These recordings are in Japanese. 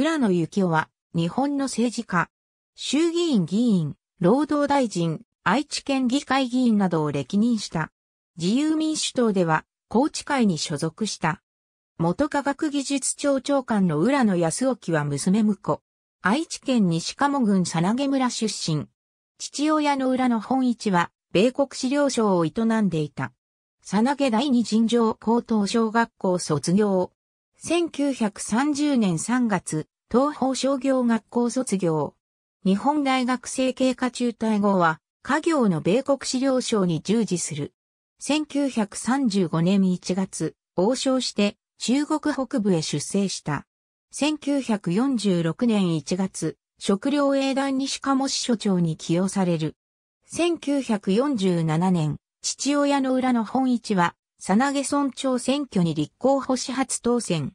浦野幸夫は、日本の政治家、衆議院議員、労働大臣、愛知県議会議員などを歴任した。自由民主党では、高知会に所属した。元科学技術庁長官の浦野康興は娘婿。愛知県西鴨郡佐なげ村出身。父親の浦野本一は、米国資料省を営んでいた。佐なげ第二尋常高等小学校卒業。1930年3月、東方商業学校卒業。日本大学生経過中退後は、家業の米国資料省に従事する。1935年1月、王将して中国北部へ出征した。1946年1月、食料営団西鴨支所長に起用される。1947年、父親の裏の本市はさなげ村長選挙に立候補し初当選。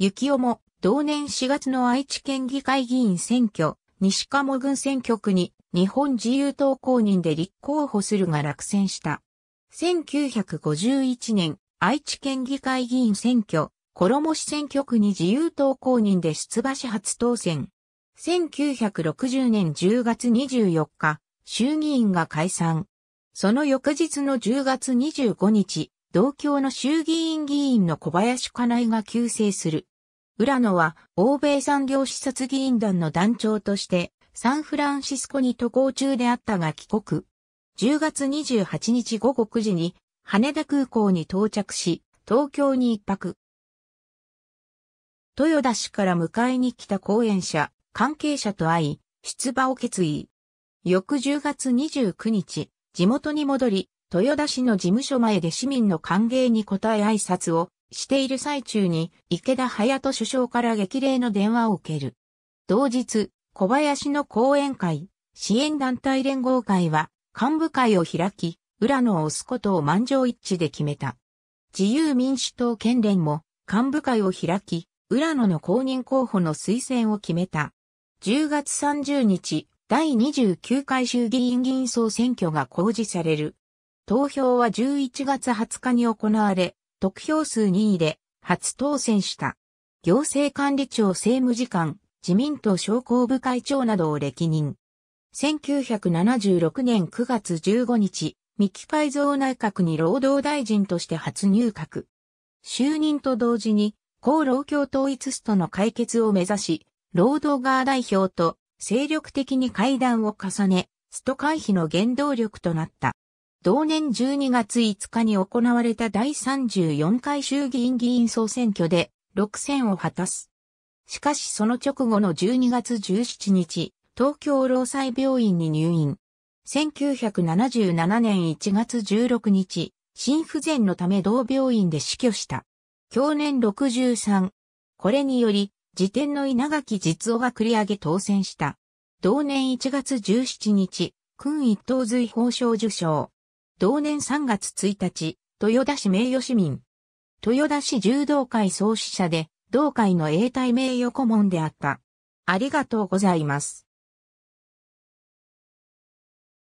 幸男も同年4月の愛知県議会議員選挙、西鴨郡選挙区に日本自由党公認で立候補するが落選した。1951年、愛知県議会議員選挙、衣市選挙区に自由党公認で出馬し初当選。1960年10月24日、衆議院が解散。その翌日の10月25日、同郷の衆議院議員の小林かなが急世する。浦野は、欧米産業視察議員団の団長として、サンフランシスコに渡航中であったが帰国。10月28日午後9時に、羽田空港に到着し、東京に一泊。豊田氏から迎えに来た講演者、関係者と会い、出馬を決意。翌10月29日、地元に戻り、豊田市の事務所前で市民の歓迎に応え挨拶をしている最中に池田隼人首相から激励の電話を受ける。同日、小林の講演会、支援団体連合会は幹部会を開き、浦野を押すことを満場一致で決めた。自由民主党県連も幹部会を開き、浦野の公認候補の推薦を決めた。10月30日、第29回衆議院議員総選挙が公示される。投票は11月20日に行われ、得票数2位で初当選した。行政管理庁政務次官、自民党商工部会長などを歴任。1976年9月15日、三木改造内閣に労働大臣として初入閣。就任と同時に、厚労協統一ストの解決を目指し、労働側代表と精力的に会談を重ね、スト回避の原動力となった。同年12月5日に行われた第34回衆議院議員総選挙で6選を果たす。しかしその直後の12月17日、東京労災病院に入院。1977年1月16日、心不全のため同病院で死去した。去年63。これにより、時点の稲垣実夫が繰り上げ当選した。同年1月17日、君一等随法賞受賞。同年3月1日、豊田市名誉市民。豊田市柔道会創始者で、同会の永代名誉顧問であった。ありがとうございます。